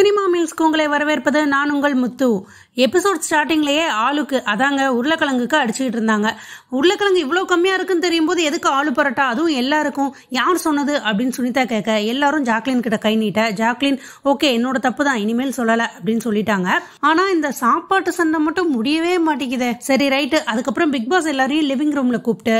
cinema மீல்ஸ்க்கு உங்களை வரவேற்பது நான் உங்கள் முத்து எபிசோட் ஸ்டார்டிங்லேயே ஆளுக்கு அதாங்க உருளைக்கிழங்குக்கு அடிச்சுக்கிட்டு இருந்தாங்க உருளைக்கிழங்கு இவ்வளோ கம்மியாக இருக்குன்னு தெரியும் போது எதுக்கு ஆளு பரட்டா அதுவும் எல்லாருக்கும் யார் சொன்னது அப்படின்னு சுனிதா கேட்க எல்லாரும் ஜாக்லின் கிட்ட கை நீட்ட ஜாக்லின் ஓகே என்னோட தப்பு தான் இனிமேல் சொல்லலை அப்படின்னு சொல்லிட்டாங்க ஆனால் இந்த சாப்பாட்டு சண்டை மட்டும் முடியவே மாட்டேங்குது சரி ரைட்டு அதுக்கப்புறம் பிக் பாஸ் எல்லாரையும் லிவிங் ரூமில் கூப்பிட்டு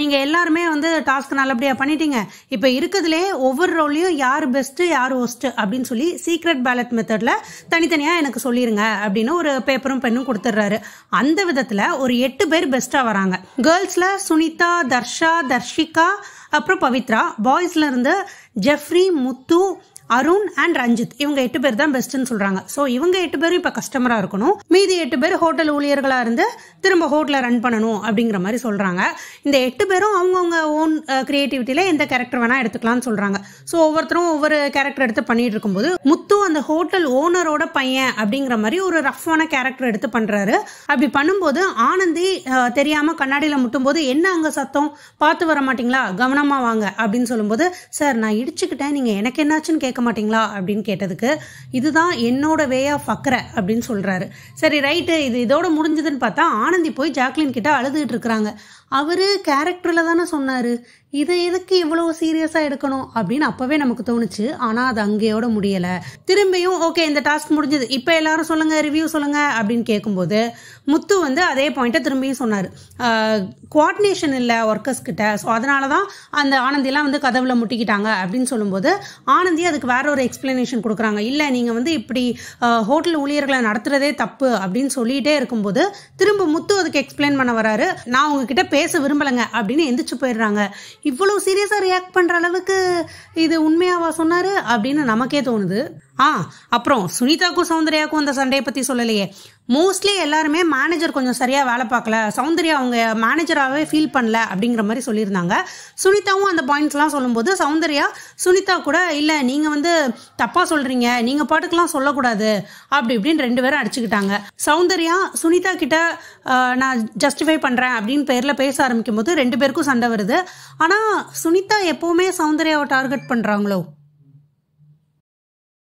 நீங்கள் எல்லாருமே வந்து டாஸ்க் நல்லபடியாக பண்ணிட்டீங்க இப்போ இருக்கிறதுலே ஒவ்வொரு ரோல்லையும் யார் பெஸ்ட்டு யார் ஒஸ்ட்டு அப்படின்னு சொல்லி சீக்கிரம் சீக்ரெட் பேலட் மெத்தடில் தனித்தனியாக எனக்கு சொல்லிடுங்க அப்படின்னு ஒரு பேப்பரும் பெண்ணும் கொடுத்துட்றாரு அந்த விதத்தில் ஒரு எட்டு பேர் பெஸ்ட்டாக வராங்க கேர்ள்ஸில் சுனிதா தர்ஷா தர்ஷிகா அப்புறம் பவித்ரா பாய்ஸ்லேருந்து ஜெஃப்ரி முத்து அருண் அண்ட் ரஞ்சித் இவங்க எட்டு பேர் தான் பெஸ்ட்னு சொல்றாங்க ஸோ இவங்க எட்டு பேரும் இப்போ கஸ்டமரா இருக்கணும் மீதி எட்டு பேர் ஹோட்டல் ஊழியர்களா இருந்து திரும்ப ஹோட்டலை ரன் பண்ணணும் அப்படிங்கிற மாதிரி சொல்றாங்க இந்த எட்டு பேரும் அவங்கவுங்க ஓன் கிரியேட்டிவிட்டியில எந்த கேரக்டர் வேணா எடுத்துக்கலாம்னு சொல்றாங்க ஸோ ஒவ்வொருத்தரும் ஒவ்வொரு கேரக்டர் எடுத்து பண்ணிட்டு இருக்கும்போது முத்து அந்த ஹோட்டல் ஓனரோட பையன் அப்படிங்கிற மாதிரி ஒரு ரஃப்பான கேரக்டர் எடுத்து பண்றாரு அப்படி பண்ணும்போது ஆனந்தி தெரியாம கண்ணாடியில போது என்ன அங்க சத்தம் பார்த்து வர மாட்டீங்களா கவனமா வாங்க அப்படின்னு சொல்லும்போது சார் நான் இடிச்சுக்கிட்டேன் நீங்க எனக்கு என்னாச்சுன்னு கேட்க மாட்டிங்களா அப்படின்னு கேட்டதுக்கு இதுதான் என்னோட வே ஆஃப் அக்கறை அப்படின்னு சொல்கிறாரு சரி ரைட்டு இது இதோட முடிஞ்சதுன்னு பார்த்தா ஆனந்தி போய் ஜாக்லின் கிட்ட அழுதுகிட்டு இருக்கிறாங்க அவர் கேரக்டரில் தானே சொன்னார் இதை எதுக்கு இவ்வளோ சீரியஸாக எடுக்கணும் அப்படின்னு அப்போவே நமக்கு தோணுச்சு ஆனால் அது அங்கேயோட முடியலை திரும்பியும் ஓகே இந்த டாஸ்க் முடிஞ்சது இப்போ எல்லாரும் சொல்லுங்கள் ரிவ்யூ சொல்லுங்கள் அப்படின்னு கேட்கும்போது முத்து வந்து அதே பாயிண்ட்டை திரும்பியும் சொன்னார் குவார்டினேஷன் இல்லை ஒர்க்கர்ஸ் கிட்ட ஸோ அதனால தான் அந்த ஆனந்திலாம் வந்து கதவில் முட்டிக்கிட்டாங்க அப்படின்னு சொல்லும்போது ஆனந்தி அதுக்கு அதுக்கு வேற ஒரு எக்ஸ்பிளனேஷன் கொடுக்குறாங்க இல்லை நீங்கள் வந்து இப்படி ஹோட்டல் ஊழியர்களை நடத்துகிறதே தப்பு அப்படின்னு சொல்லிகிட்டே இருக்கும்போது திரும்ப முத்து அதுக்கு எக்ஸ்பிளைன் பண்ண வராரு நான் உங்ககிட்ட பேச விரும்பலைங்க அப்படின்னு எந்திரிச்சு போயிடுறாங்க இவ்வளோ சீரியஸாக ரியாக்ட் பண்ணுற அளவுக்கு இது உண்மையாவா சொன்னார் அப்படின்னு நமக்கே தோணுது ஆ அப்புறம் சுனிதாக்கும் சௌந்தர்யாவுக்கும் அந்த சண்டையை பற்றி சொல்லலையே மோஸ்ட்லி எல்லாருமே மேனேஜர் கொஞ்சம் சரியாக வேலை பார்க்கல சௌந்தர்யா அவங்க மேனேஜராகவே ஃபீல் பண்ணல அப்படிங்கிற மாதிரி சொல்லியிருந்தாங்க சுனிதாவும் அந்த பாயிண்ட்ஸ்லாம் சொல்லும்போது சௌந்தர்யா சுனிதா கூட இல்லை நீங்கள் வந்து தப்பாக சொல்கிறீங்க நீங்கள் பாட்டுக்கெலாம் சொல்லக்கூடாது அப்படி இப்படின்னு ரெண்டு பேரும் அடிச்சுக்கிட்டாங்க சௌந்தர்யா சுனிதா கிட்ட நான் ஜஸ்டிஃபை பண்ணுறேன் அப்படின்னு பேரில் பேச ஆரம்பிக்கும் போது ரெண்டு பேருக்கும் சண்டை வருது ஆனால் சுனிதா எப்போவுமே சௌந்தர்யாவை டார்கெட் பண்ணுறாங்களோ